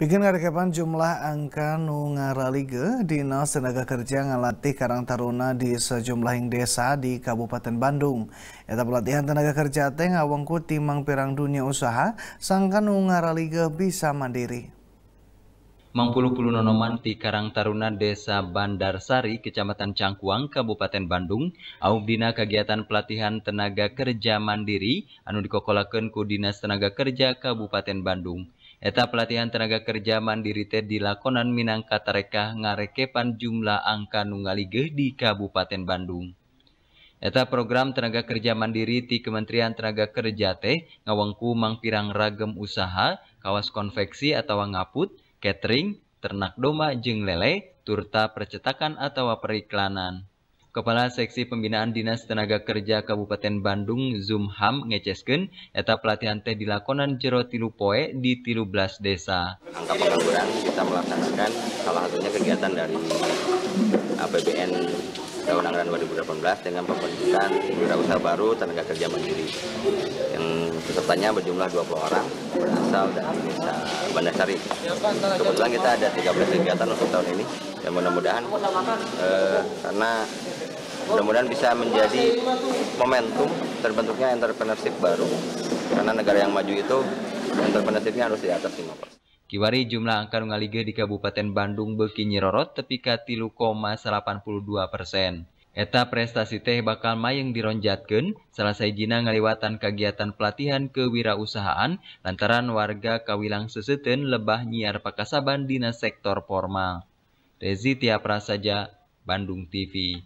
Bikin kapan jumlah angka nu ngaralige Dinas Tenaga Kerja ngalatih Karang Taruna di sejumlah desa di Kabupaten Bandung. Eta pelatihan tenaga kerja teh ngawengku timang pirang dunia usaha sangkan nu ngaralige bisa mandiri. mangpulu puluh nonoman di Karang Taruna Desa Bandarsari, Kecamatan Cangkuang, Kabupaten Bandung, aubdina kegiatan pelatihan tenaga kerja mandiri anu dikokolakan ku Dinas Tenaga Kerja Kabupaten Bandung. Eta pelatihan tenaga kerja mandiri teh dilakonan minangkatareka ngarekepan jumlah angka nunggaligeh di Kabupaten Bandung. Eta program tenaga kerja mandiri di Kementerian Tenaga Kerja teh ngawengku mangpirang ragem usaha, kawas konveksi atau ngaput, catering, ternak doma jeng lele, turta percetakan atau periklanan. Kepala Seksi Pembinaan Dinas Tenaga Kerja Kabupaten Bandung Zumham Ngecesken, eta pelatihan teh dilakonan jero tilu poe di tilu desa. Angka pengangguran kita melaksanakan salah satunya kegiatan dari APBN tahun anggaran 2018 dengan pembentukan wirausaha baru tenaga kerja mandiri yang pesertanya berjumlah 20 orang berasal dari desa Bandasari. Kebetulan kita ada 13 kegiatan untuk tahun ini dan mudah-mudahan eh, karena mudah-mudahan bisa menjadi momentum terbentuknya entrepreneurship baru karena negara yang maju itu entrepreneurshipnya harus di atas 5%. Kiwari jumlah angka nungaliga di Kabupaten Bandung beki nyirorot tepika tilu koma 82 persen. Eta prestasi teh bakal mayeng dironjatkan selesai jina ngaliwatan kegiatan pelatihan kewirausahaan lantaran warga kawilang seseten lebah nyiar pakasaban dina sektor formal. Rezi Tiap Prasaja, Bandung TV.